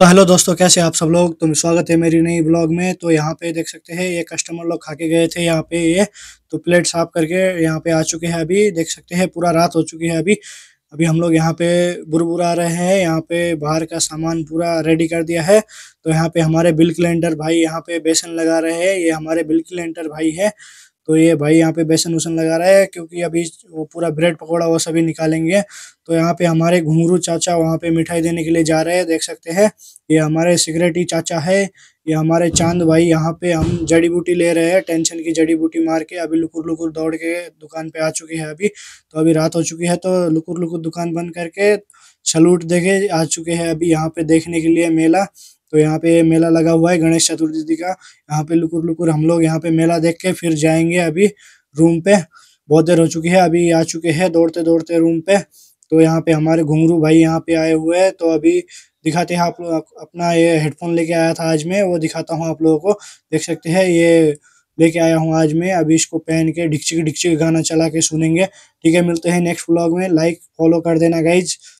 तो हेलो दोस्तों कैसे आप सब लोग तुम तो स्वागत है मेरी नई ब्लॉग में तो यहाँ पे देख सकते हैं ये कस्टमर लोग खा के गए थे यहाँ पे ये तो प्लेट साफ करके यहाँ पे आ चुके हैं अभी देख सकते हैं पूरा रात हो चुकी है अभी अभी हम लोग यहाँ पे आ रहे हैं यहाँ पे बाहर का सामान पूरा रेडी कर दिया है तो यहाँ पे हमारे बिल क्लेंटर भाई यहाँ पे बेसन लगा रहे हैं ये हमारे बिल क्लेंटर भाई है तो ये भाई यहाँ पे बेसन उसन लगा रहा है क्योंकि अभी वो पूरा ब्रेड पकौड़ा वो सभी निकालेंगे तो यहाँ पे हमारे घुंगरू चाचा वहाँ पे मिठाई देने के लिए जा रहे हैं देख सकते हैं ये हमारे सिगरेटी चाचा है ये हमारे चांद भाई यहाँ पे हम जड़ी बूटी ले रहे हैं टेंशन की जड़ी बूटी मार के अभी लुकुर लुकुर दौड़ के दुकान पे आ चुकी है अभी तो अभी रात हो चुकी है तो लुकुर लुकुर दुकान बंद करके सलूट देखे आ चुके हैं अभी यहाँ पे देखने के लिए मेला तो यहाँ पे मेला लगा हुआ है गणेश चतुर्थी का यहाँ पे लुकुर लुकुर हम लोग यहाँ पे मेला देख के फिर जाएंगे अभी रूम पे बहुत देर हो चुकी है अभी आ चुके हैं दौड़ते दौड़ते रूम पे तो यहाँ पे हमारे घुंगरू भाई यहाँ पे आए हुए हैं तो अभी दिखाते हैं आप लोग अपना ये हेडफोन लेके आया था आज मैं वो दिखाता हूँ आप लोगों को देख सकते हैं ये लेके आया हूँ आज मैं अभी इसको पहन के ढिकची ढिकची गाना चला के सुनेंगे ठीक है मिलते हैं नेक्स्ट ब्लॉग में लाइक फॉलो कर देना गाइज